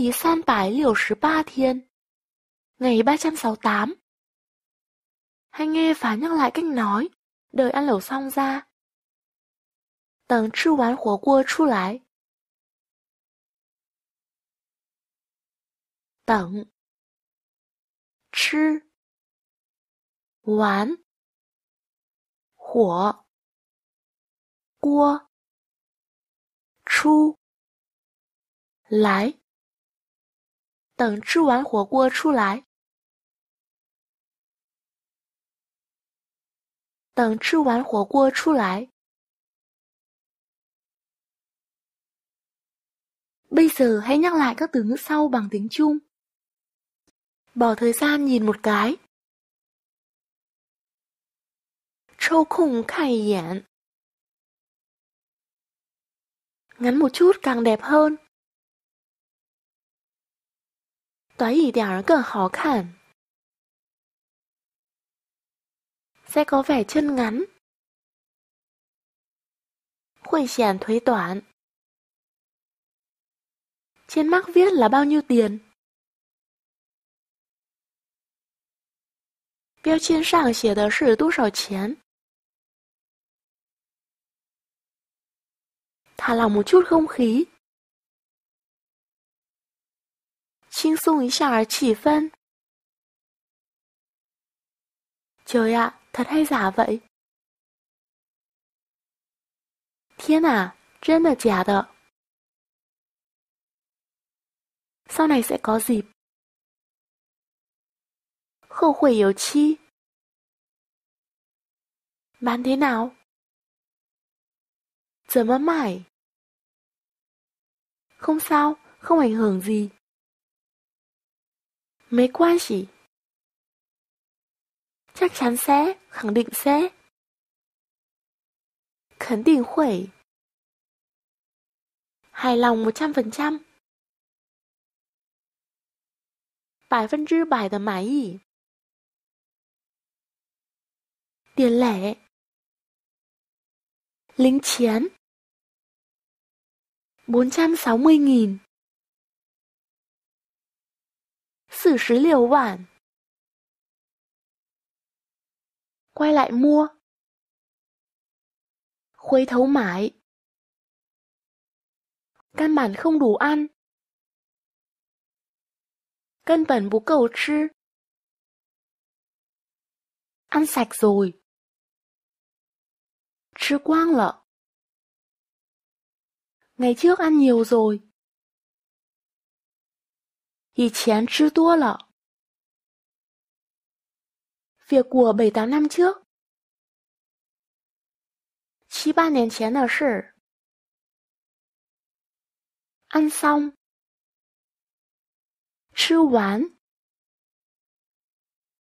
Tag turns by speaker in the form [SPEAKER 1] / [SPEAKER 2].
[SPEAKER 1] 第三百六十八 thiên Ngày ba trăm sáu tám hãy nghe phải nhắc lại cách nói Đợi ăn lẩu xong ra 等吃完火锅出来。等，吃，完，火，锅，出，来。等吃完火锅出来等吃完火锅出来。Bây giờ hãy nhắc lại các từ ngữ sau bằng tiếng Trung. Bỏ thời gian nhìn một cái. Trâu khủng khai yển. Ngắn một chút càng đẹp hơn. 短一点儿更好看。Sẽ có vẻ chân ngắn. Hội 显腿短. Trên mắc viết là bao nhiêu tiền? Biểu Thả lòng một chút không khí. 轻松一下气氛. Trời ạ, thật hay giả vậy? Thiên à, trên là giả đợ. Sau này sẽ có dịp. Khẩu khỏe yếu chi. Bán thế nào? Giờ mất mải. Không sao, không ảnh hưởng gì. 没关系。chắc chắn sẽ, khẳng định sẽ. Khẳng định hội. Hài lòng 100%. Bài phân dư bài tờ mãi Tiền lẻ. Lính chiến. 460.000四十六万。Quay lại mua. Khuấy thấu mãi. Căn bản không đủ ăn. Căn bản Ăn sạch rồi. Ngày trước ăn nhiều rồi. 以前吃多了。Việc của 7-8 năm trước. 7-8年前的事。Ăn xong. 吃完.